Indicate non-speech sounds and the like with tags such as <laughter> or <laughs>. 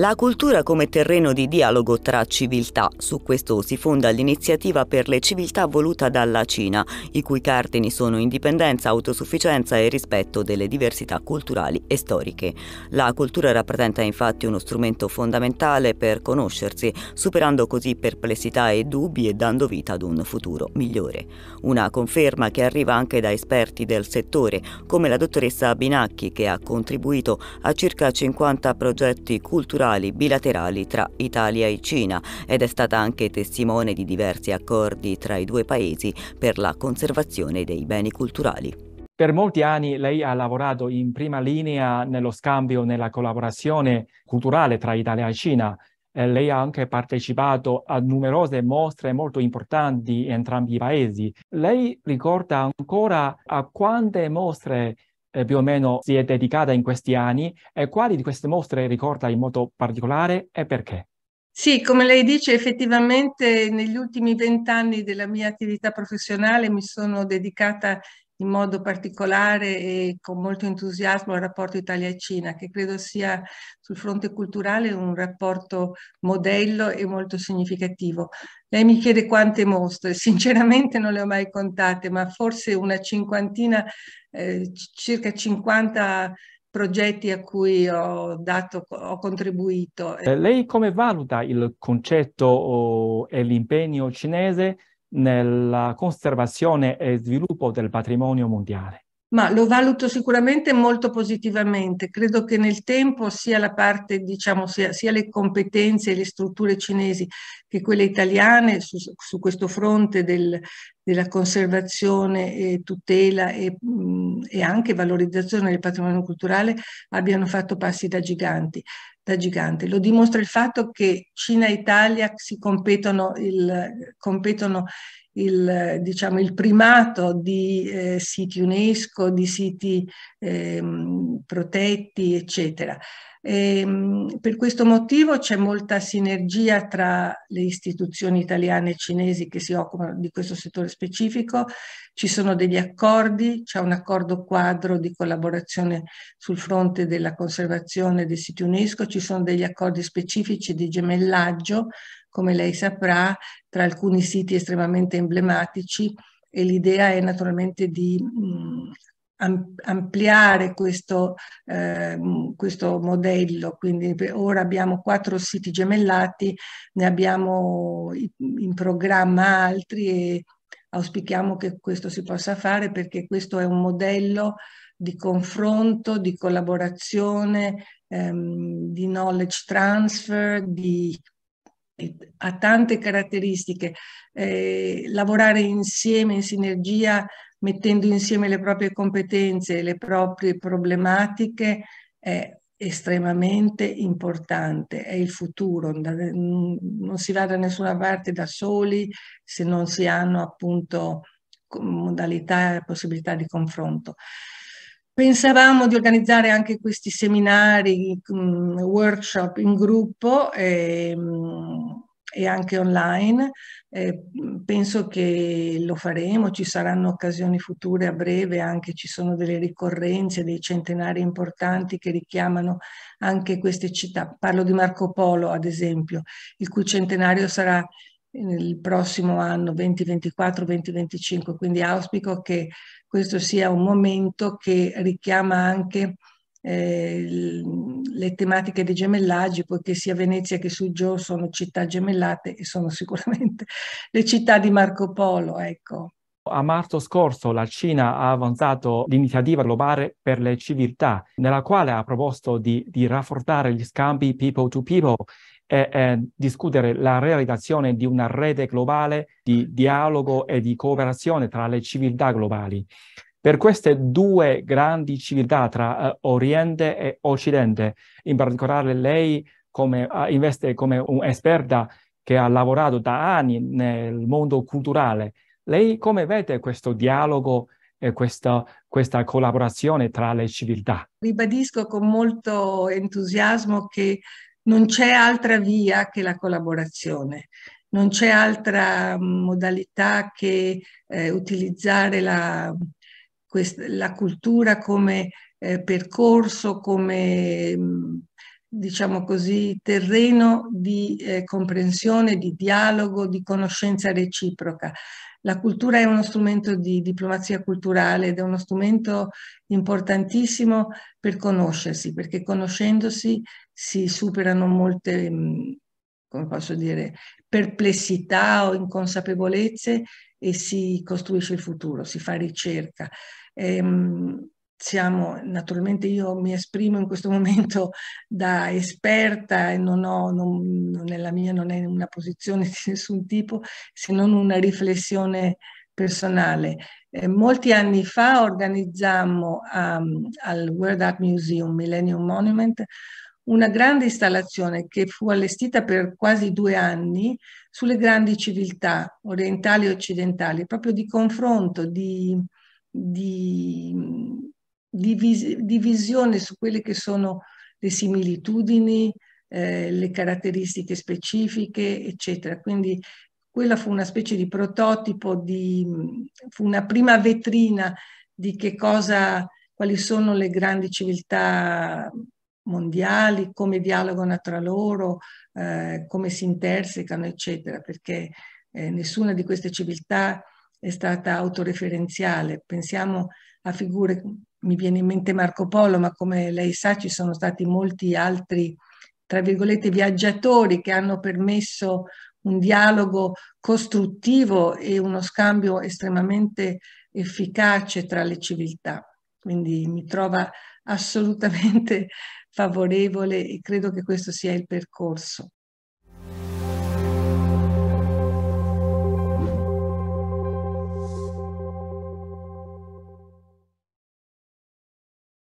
La cultura come terreno di dialogo tra civiltà, su questo si fonda l'iniziativa per le civiltà voluta dalla Cina, i cui cardini sono indipendenza, autosufficienza e rispetto delle diversità culturali e storiche. La cultura rappresenta infatti uno strumento fondamentale per conoscersi, superando così perplessità e dubbi e dando vita ad un futuro migliore. Una conferma che arriva anche da esperti del settore, come la dottoressa Binacchi che ha contribuito a circa 50 progetti culturali commerciali bilaterali tra Italia e Cina ed è stata anche testimone di diversi accordi tra i due paesi per la conservazione dei beni culturali. Per molti anni lei ha lavorato in prima linea nello scambio, nella collaborazione culturale tra Italia e Cina. Eh, lei ha anche partecipato a numerose mostre molto importanti in entrambi i paesi. Lei ricorda ancora a quante mostre eh, più o meno si è dedicata in questi anni e quali di queste mostre ricorda in modo particolare e perché? Sì, come lei dice, effettivamente negli ultimi vent'anni della mia attività professionale mi sono dedicata in modo particolare e con molto entusiasmo al rapporto Italia-Cina, che credo sia sul fronte culturale un rapporto modello e molto significativo. Lei mi chiede quante mostre, sinceramente non le ho mai contate, ma forse una cinquantina eh, circa 50 progetti a cui ho, dato, ho contribuito. Eh, lei come valuta il concetto e l'impegno cinese nella conservazione e sviluppo del patrimonio mondiale? Ma lo valuto sicuramente molto positivamente. Credo che nel tempo sia la parte, diciamo, sia, sia le competenze e le strutture cinesi che quelle italiane su, su questo fronte del, della conservazione e tutela e, mh, e, anche valorizzazione del patrimonio culturale abbiano fatto passi da giganti. Da gigante. Lo dimostra il fatto che Cina e Italia si competono il, competono il, diciamo, il primato di eh, siti UNESCO, di siti eh, protetti, eccetera. E, ehm, per questo motivo c'è molta sinergia tra le istituzioni italiane e cinesi che si occupano di questo settore specifico, ci sono degli accordi, c'è un accordo quadro di collaborazione sul fronte della conservazione dei siti UNESCO, ci sono degli accordi specifici di gemellaggio come lei saprà, tra alcuni siti estremamente emblematici e l'idea è naturalmente di mm, ampliare questo, eh, questo, modello. Quindi ora abbiamo quattro siti gemellati, ne abbiamo in programma altri e auspichiamo che questo si possa fare perché questo è un modello di confronto, di collaborazione, ehm, di knowledge transfer, di ha tante caratteristiche, eh, lavorare insieme in sinergia mettendo insieme le proprie competenze e le proprie problematiche è estremamente importante, è il futuro, mm, non si va da nessuna parte da soli se non si hanno appunto modalità e possibilità di confronto. Pensavamo di organizzare anche questi seminari, mm, workshop in gruppo e, ehm, e anche online. Eh, penso che lo faremo, ci saranno occasioni future a breve, anche ci sono delle ricorrenze, dei centenari importanti che richiamano anche queste città. Parlo di Marco Polo, ad esempio, il cui centenario sarà nel prossimo anno 2024-2025, quindi auspico che questo sia un momento che richiama anche eh, le tematiche dei gemellaggi, poiché sia Venezia che Suggio sono città gemellate e sono sicuramente <laughs> le città di Marco Polo, ecco. A marzo scorso la Cina ha avanzato l'iniziativa globale per le civiltà, nella quale ha proposto di, di rafforzare gli scambi people to people è, è discutere la realizzazione di una rete globale di dialogo e di cooperazione tra le civiltà globali. Per queste due grandi civiltà tra eh, Oriente e Occidente, in particolare lei come, eh, investe come un'esperta che ha lavorato da anni nel mondo culturale, lei come vede questo dialogo e questa, questa collaborazione tra le civiltà? Ribadisco con molto entusiasmo che non c'è altra via che la collaborazione, non c'è altra mm, modalità che eh, utilizzare la, questa, la, cultura come eh, percorso, come mm, diciamo così, terreno di eh, comprensione, di dialogo, di conoscenza reciproca. La cultura è uno strumento di diplomazia culturale ed è uno strumento importantissimo per conoscersi, perché conoscendosi si superano molte, mm, come posso dire, perplessità o inconsapevolezze e si costruisce il futuro, si fa ricerca. Ehm, siamo, naturalmente io mi esprimo in questo <laughs> momento da esperta e non ho, non, nella mia non è una posizione <laughs> di nessun tipo, se non una riflessione personale. Eh, molti anni fa organizzammo um, al World Art Museum Millennium Monument una grande installazione che fu allestita per quasi due anni sulle grandi civiltà orientali e occidentali, proprio di confronto, di, di divisione su quelle che sono le similitudini, eh, le caratteristiche specifiche, eccetera. Quindi quella fu una specie di prototipo, di, fu una prima vetrina di che cosa, quali sono le grandi civiltà mondiali, come dialogano tra loro, eh, come si intersecano, eccetera, perché eh, nessuna di queste civiltà è stata autoreferenziale. Pensiamo a figure mi viene in mente Marco Polo, ma come lei sa ci sono stati molti altri, tra virgolette, viaggiatori che hanno permesso un dialogo costruttivo e uno scambio estremamente efficace tra le civiltà. Quindi mi trova assolutamente <laughs> favorevole e credo che questo sia il percorso.